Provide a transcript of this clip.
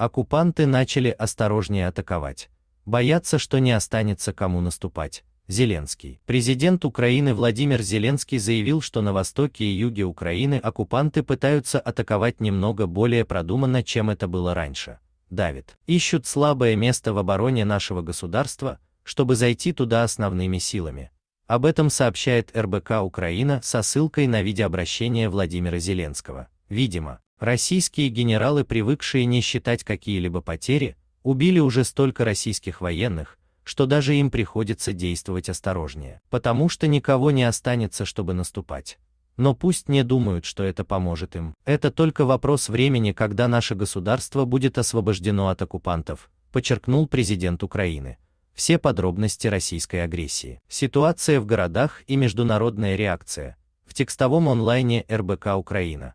Оккупанты начали осторожнее атаковать. Боятся, что не останется кому наступать. Зеленский. Президент Украины Владимир Зеленский заявил, что на востоке и юге Украины оккупанты пытаются атаковать немного более продуманно, чем это было раньше. Давид. Ищут слабое место в обороне нашего государства, чтобы зайти туда основными силами. Об этом сообщает РБК Украина со ссылкой на видеообращение Владимира Зеленского. Видимо, Российские генералы, привыкшие не считать какие-либо потери, убили уже столько российских военных, что даже им приходится действовать осторожнее, потому что никого не останется, чтобы наступать. Но пусть не думают, что это поможет им. Это только вопрос времени, когда наше государство будет освобождено от оккупантов, подчеркнул президент Украины. Все подробности российской агрессии. Ситуация в городах и международная реакция. В текстовом онлайне РБК Украина.